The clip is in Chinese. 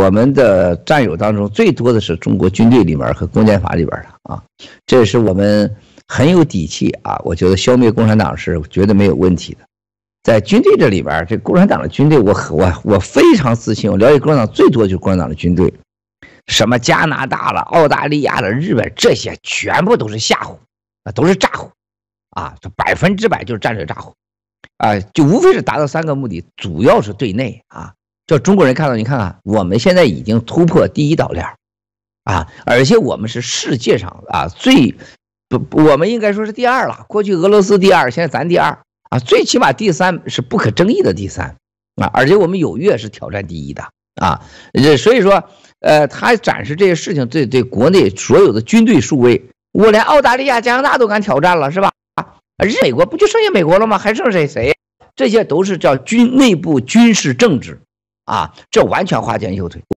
我们的战友当中最多的是中国军队里面和公检法里边的啊，这也是我们很有底气啊。我觉得消灭共产党是绝对没有问题的，在军队这里边，这共产党的军队，我我我非常自信。我了解共产党最多就是共产党的军队，什么加拿大了、澳大利亚了、日本这些全部都是吓唬，啊，都是诈唬啊，这百分之百就是战略诈唬啊，就无非是达到三个目的，主要是对内啊。叫中国人看到，你看看，我们现在已经突破第一岛链，啊，而且我们是世界上啊最不，我们应该说是第二了。过去俄罗斯第二，现在咱第二啊，最起码第三是不可争议的第三啊，而且我们有月是挑战第一的啊，所以说，呃，他展示这些事情，对对国内所有的军队数位，我连澳大利亚、加拿大都敢挑战了，是吧？啊，日美国不就剩下美国了吗？还剩谁谁？这些都是叫军内部军事政治。啊，这完全花钱右腿。